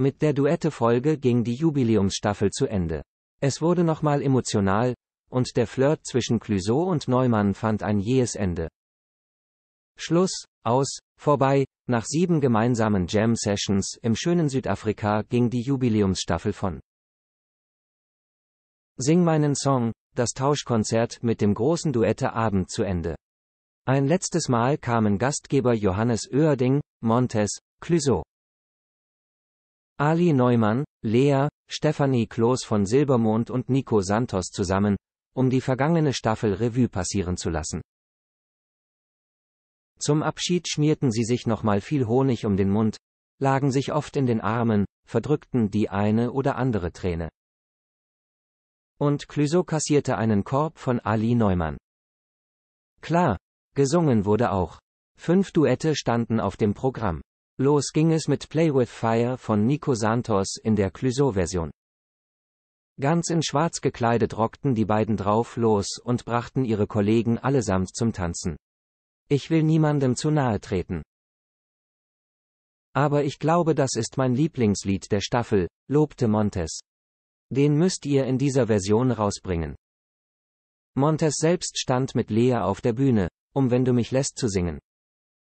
Mit der Duette-Folge ging die Jubiläumsstaffel zu Ende. Es wurde nochmal emotional, und der Flirt zwischen Clouseau und Neumann fand ein jähes Ende. Schluss, aus, vorbei, nach sieben gemeinsamen Jam-Sessions im schönen Südafrika ging die Jubiläumsstaffel von. Sing meinen Song, das Tauschkonzert mit dem großen Duette-Abend zu Ende. Ein letztes Mal kamen Gastgeber Johannes Oerding, Montes, Clouseau. Ali Neumann, Lea, Stefanie Kloß von Silbermond und Nico Santos zusammen, um die vergangene Staffel Revue passieren zu lassen. Zum Abschied schmierten sie sich nochmal viel Honig um den Mund, lagen sich oft in den Armen, verdrückten die eine oder andere Träne. Und Clüso kassierte einen Korb von Ali Neumann. Klar, gesungen wurde auch. Fünf Duette standen auf dem Programm. Los ging es mit Play with Fire von Nico Santos in der Clouseau-Version. Ganz in schwarz gekleidet rockten die beiden drauf los und brachten ihre Kollegen allesamt zum Tanzen. Ich will niemandem zu nahe treten. Aber ich glaube, das ist mein Lieblingslied der Staffel, lobte Montes. Den müsst ihr in dieser Version rausbringen. Montes selbst stand mit Lea auf der Bühne, um Wenn du mich lässt zu singen.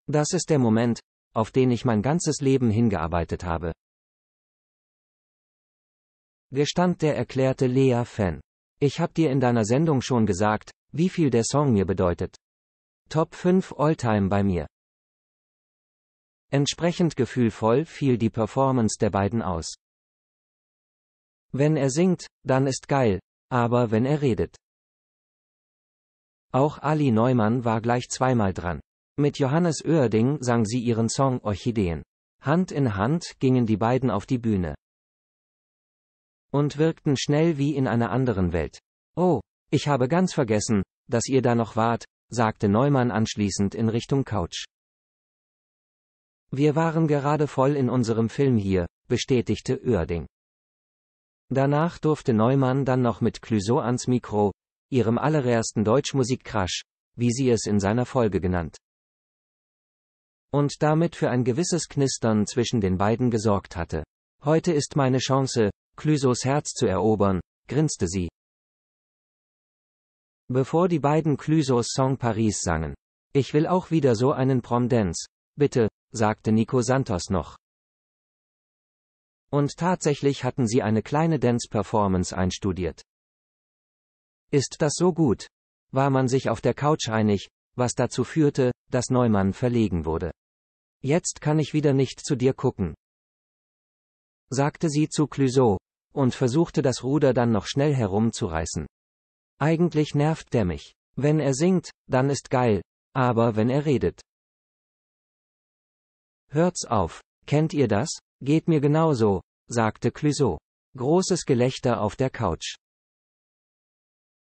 Das ist der Moment, auf den ich mein ganzes Leben hingearbeitet habe. Gestand der erklärte Lea Fan. Ich hab dir in deiner Sendung schon gesagt, wie viel der Song mir bedeutet. Top 5 Alltime bei mir. Entsprechend gefühlvoll fiel die Performance der beiden aus. Wenn er singt, dann ist geil, aber wenn er redet. Auch Ali Neumann war gleich zweimal dran. Mit Johannes Oerding sang sie ihren Song Orchideen. Hand in Hand gingen die beiden auf die Bühne. Und wirkten schnell wie in einer anderen Welt. Oh, ich habe ganz vergessen, dass ihr da noch wart, sagte Neumann anschließend in Richtung Couch. Wir waren gerade voll in unserem Film hier, bestätigte Oerding. Danach durfte Neumann dann noch mit Clüso ans Mikro, ihrem allerersten Deutschmusik-Crash, wie sie es in seiner Folge genannt und damit für ein gewisses Knistern zwischen den beiden gesorgt hatte. Heute ist meine Chance, Clysos Herz zu erobern, grinste sie. Bevor die beiden Clysos Song Paris sangen. Ich will auch wieder so einen Prom-Dance, bitte, sagte Nico Santos noch. Und tatsächlich hatten sie eine kleine Dance-Performance einstudiert. Ist das so gut? War man sich auf der Couch einig, was dazu führte, dass Neumann verlegen wurde. Jetzt kann ich wieder nicht zu dir gucken. sagte sie zu Clüso und versuchte das Ruder dann noch schnell herumzureißen. Eigentlich nervt der mich. Wenn er singt, dann ist geil, aber wenn er redet. Hört's auf. Kennt ihr das? Geht mir genauso, sagte Clüso. Großes Gelächter auf der Couch.